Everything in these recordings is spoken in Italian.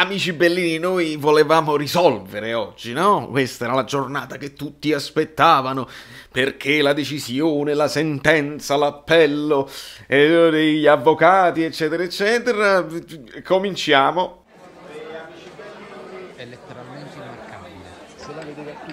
amici bellini, noi volevamo risolvere oggi, no? Questa era la giornata che tutti aspettavano, perché la decisione, la sentenza, l'appello, eh, gli avvocati, eccetera, eccetera. Cominciamo. È letteralmente immarcabile. Se la vedete qui,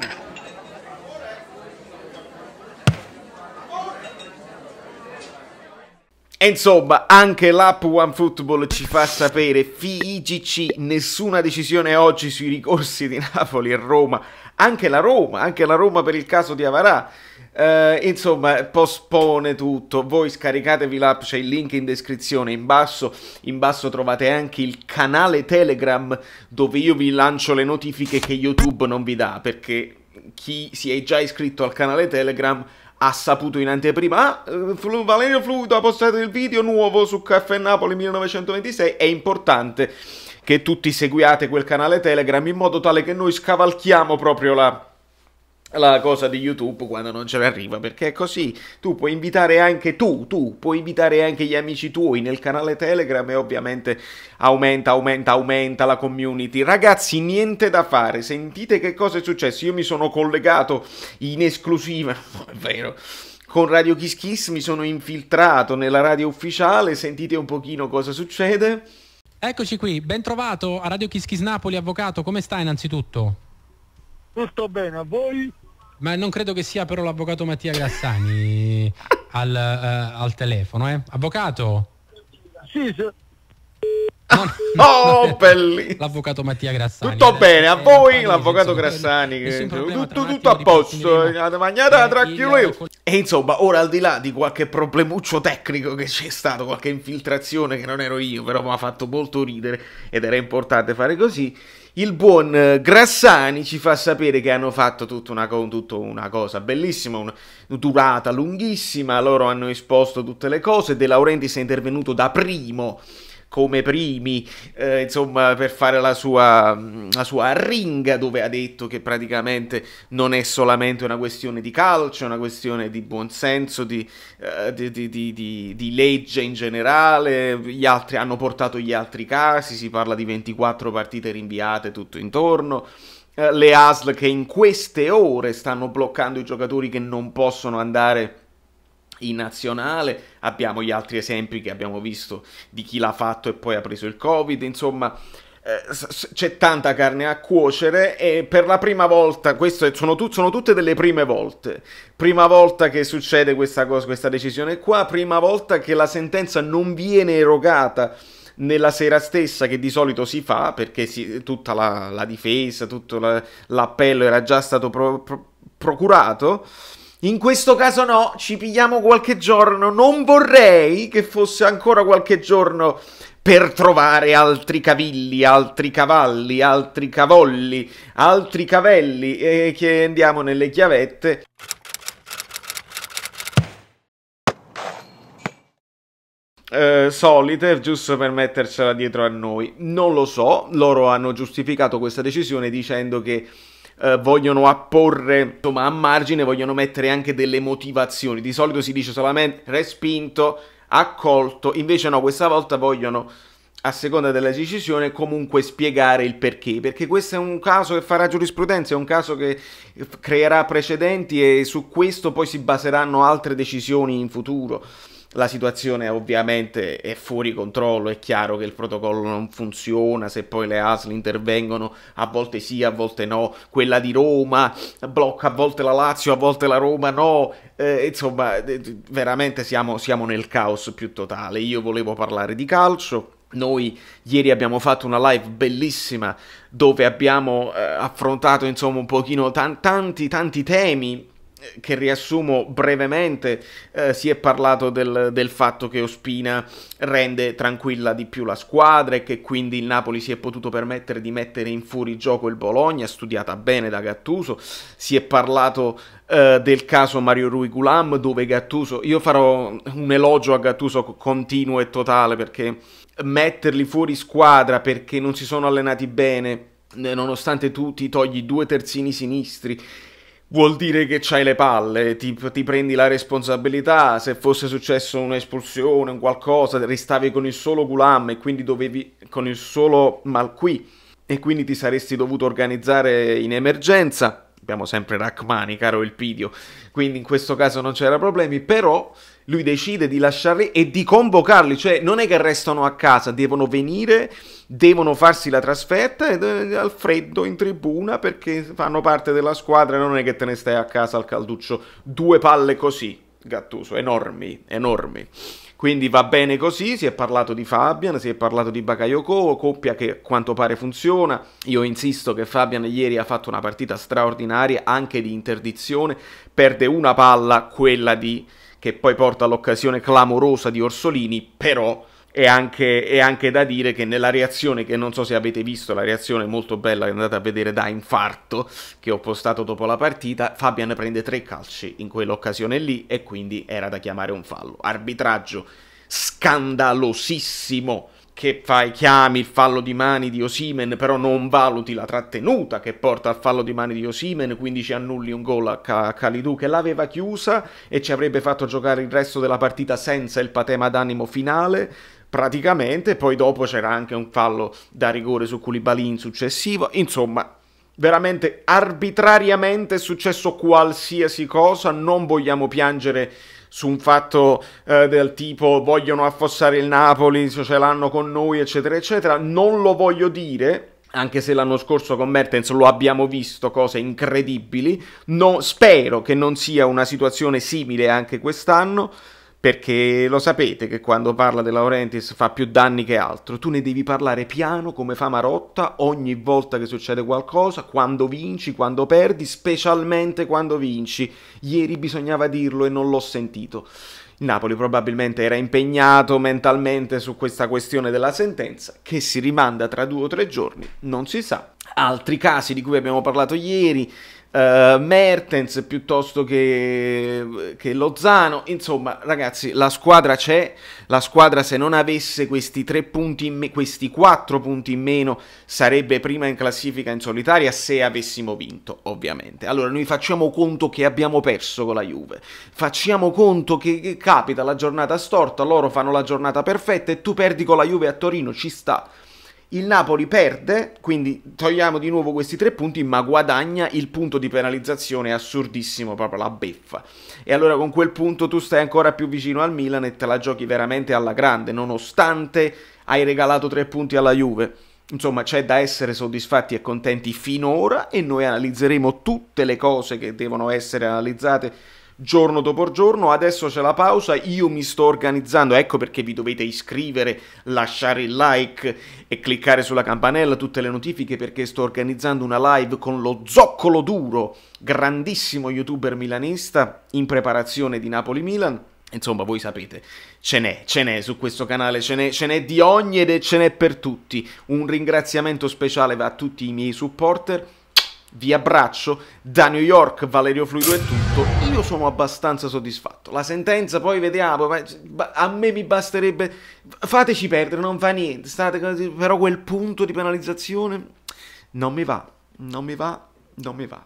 insomma, anche l'app OneFootball ci fa sapere, FIGC, nessuna decisione oggi sui ricorsi di Napoli e Roma, anche la Roma, anche la Roma per il caso di Avarà, eh, insomma, pospone tutto, voi scaricatevi l'app, c'è il link in descrizione in basso, in basso trovate anche il canale Telegram dove io vi lancio le notifiche che YouTube non vi dà, perché chi si è già iscritto al canale Telegram ha saputo in anteprima, ah, eh, Flu, Valerio Fluido ha postato il video nuovo su Caffè Napoli 1926, è importante che tutti seguiate quel canale Telegram in modo tale che noi scavalchiamo proprio la la cosa di YouTube quando non ce l'arriva, perché è così tu puoi invitare anche tu, tu puoi invitare anche gli amici tuoi nel canale Telegram e ovviamente aumenta, aumenta, aumenta la community. Ragazzi, niente da fare, sentite che cosa è successo. Io mi sono collegato in esclusiva, no, è vero con Radio Kiss Kiss mi sono infiltrato nella radio ufficiale, sentite un pochino cosa succede. Eccoci qui, ben trovato a Radio Kiss Kiss Napoli, avvocato, come stai innanzitutto? Tutto bene, a voi? Ma non credo che sia però l'avvocato Mattia Grassani al, uh, al, telefono, eh? Avvocato? Sì, sì. No, no, oh, belli. L'avvocato Mattia Grassani. Tutto bene, a voi l'avvocato Grassani. Tutto, tutto, a posto. La mangiata eh, tra e insomma, ora al di là di qualche problemuccio tecnico che c'è stato, qualche infiltrazione che non ero io, però mi ha fatto molto ridere ed era importante fare così, il buon eh, Grassani ci fa sapere che hanno fatto tutta una, tutta una cosa bellissima, una durata lunghissima, loro hanno esposto tutte le cose, De Laurenti si è intervenuto da primo come primi, eh, insomma, per fare la sua, la sua ringa dove ha detto che praticamente non è solamente una questione di calcio, è una questione di buonsenso, di, eh, di, di, di, legge in generale, gli altri, hanno portato gli altri casi, si parla di 24 partite rinviate tutto intorno eh, le ASL che in queste ore stanno bloccando i giocatori che non possono andare in nazionale, abbiamo gli altri esempi che abbiamo visto di chi l'ha fatto e poi ha preso il Covid, insomma eh, c'è tanta carne a cuocere e per la prima volta, queste sono, tu, sono, tutte delle prime volte, prima volta che succede questa cosa, questa decisione qua, prima volta che la sentenza non viene erogata nella sera stessa che di solito si fa perché si, tutta la, la, difesa, tutto la, l'appello era già stato pro, pro, procurato in questo caso no, ci pigliamo qualche giorno. Non vorrei che fosse ancora qualche giorno per trovare altri cavilli, altri cavalli, altri cavolli, altri cavelli e che andiamo nelle chiavette. Eh, solite, giusto per mettercela dietro a noi. Non lo so, loro hanno giustificato questa decisione dicendo che eh, vogliono apporre insomma, a margine, vogliono mettere anche delle motivazioni. Di solito si dice solamente respinto, accolto, invece no, questa volta vogliono a seconda della decisione comunque spiegare il perché, perché questo è un caso che farà giurisprudenza, è un caso che creerà precedenti e su questo poi si baseranno altre decisioni in futuro. La situazione ovviamente è fuori controllo, è chiaro che il protocollo non funziona, se poi le ASL intervengono a volte sì, a volte no, quella di Roma blocca a volte la Lazio, a volte la Roma no, eh, insomma veramente siamo, siamo nel caos più totale. Io volevo parlare di calcio. Noi ieri abbiamo fatto una live bellissima dove abbiamo eh, affrontato insomma un pochino tanti tanti temi che riassumo brevemente, eh, si è parlato del, del, fatto che Ospina rende tranquilla di più la squadra e che quindi il Napoli si è potuto permettere di mettere in fuori gioco il Bologna, studiata bene da Gattuso, si è parlato eh, del caso Mario Rui Gulam dove Gattuso, io farò un elogio a Gattuso continuo e totale perché metterli fuori squadra perché non si sono allenati bene, eh, nonostante tu ti togli due terzini sinistri vuol dire che c'hai le palle, ti, ti, prendi la responsabilità, se fosse successo un'espulsione, un qualcosa, restavi con il solo gulam e quindi dovevi con il solo malqui e quindi ti saresti dovuto organizzare in emergenza. Abbiamo sempre Rachmani, caro Elpidio, quindi in questo caso non c'era problemi, però lui decide di lasciarli e di convocarli, cioè non è che restano a casa, devono venire, devono farsi la trasferta ed, eh, al freddo in tribuna perché fanno parte della squadra, non è che te ne stai a casa al calduccio, due palle così, Gattuso, enormi, enormi. Quindi va bene così, si è parlato di Fabian, si è parlato di Bakayoko, coppia che a quanto pare funziona. Io insisto che Fabian ieri ha fatto una partita straordinaria anche di interdizione, perde una palla, quella di che poi porta all'occasione clamorosa di Orsolini, però è anche, è anche, da dire che nella reazione, che non so se avete visto, la reazione molto bella che andate a vedere da infarto, che ho postato dopo la partita, Fabian prende tre calci in quell'occasione lì e quindi era da chiamare un fallo. Arbitraggio scandalosissimo che fai, chiami il fallo di mani di Osimen, però non valuti la trattenuta che porta al fallo di mani di Osimen, quindi ci annulli un gol a, Ca- Kalidou che l'aveva chiusa e ci avrebbe fatto giocare il resto della partita senza il patema d'animo finale. Praticamente, poi dopo c'era anche un fallo da rigore su Koulibalin successivo, insomma, veramente arbitrariamente è successo qualsiasi cosa, non vogliamo piangere su un fatto eh, del tipo vogliono affossare il Napoli, ce l'hanno con noi, eccetera, eccetera. Non lo voglio dire, anche se l'anno scorso con Mertens lo abbiamo visto cose incredibili. No, spero che non sia una situazione simile anche quest'anno perché lo sapete che quando parla De Laurentiis fa più danni che altro, tu ne devi parlare piano come fa Marotta ogni volta che succede qualcosa, quando vinci, quando perdi, specialmente quando vinci. Ieri bisognava dirlo e non l'ho sentito. Il Napoli probabilmente era impegnato mentalmente su questa questione della sentenza che si rimanda tra due o tre giorni, non si sa. Altri casi di cui abbiamo parlato ieri, eh, Mertens piuttosto che, che Lozano. Insomma, ragazzi, la squadra c'è. La squadra, se non avesse questi tre punti in me- questi quattro punti in meno, sarebbe prima in classifica in solitaria se avessimo vinto, ovviamente. Allora, noi facciamo conto che abbiamo perso con la Juve. Facciamo conto che, che capita la giornata storta, loro fanno la giornata perfetta e tu perdi con la Juve a Torino, ci sta. Il Napoli perde, quindi togliamo di nuovo questi tre punti, ma guadagna il punto di penalizzazione assurdissimo, proprio la beffa. E allora con quel punto tu stai ancora più vicino al Milan e te la giochi veramente alla grande, nonostante hai regalato tre punti alla Juve. Insomma, c'è da essere soddisfatti e contenti finora e noi analizzeremo tutte le cose che devono essere analizzate giorno dopo giorno. Adesso c'è la pausa, io mi sto organizzando, ecco perché vi dovete iscrivere, lasciare il like e cliccare sulla campanella, tutte le notifiche perché sto organizzando una live con lo Zoccolo Duro, grandissimo youtuber milanista in preparazione di Napoli-Milan. Insomma, voi sapete, ce n'è, ce n'è su questo canale, ce n'è, ce n'è di ogni ed ce n'è per tutti. Un ringraziamento speciale va a tutti i miei supporter vi abbraccio. Da New York, Valerio Fluido è tutto. Io sono abbastanza soddisfatto. La sentenza poi vediamo, ma a me mi basterebbe... Fateci perdere, non fa niente. State così. Però quel punto di penalizzazione non mi va, non mi va, non mi va.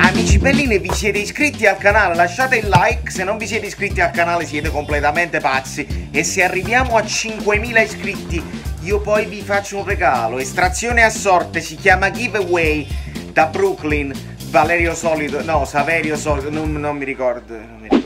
Amici belline, vi siete iscritti al canale, lasciate il like, se non vi siete iscritti al canale siete completamente pazzi e se arriviamo a 5.000 iscritti io poi vi faccio un regalo. Estrazione a sorte si chiama giveaway da Brooklyn. Valerio Solido, no, Saverio Solido, non, non mi ricordo. Non mi ricordo.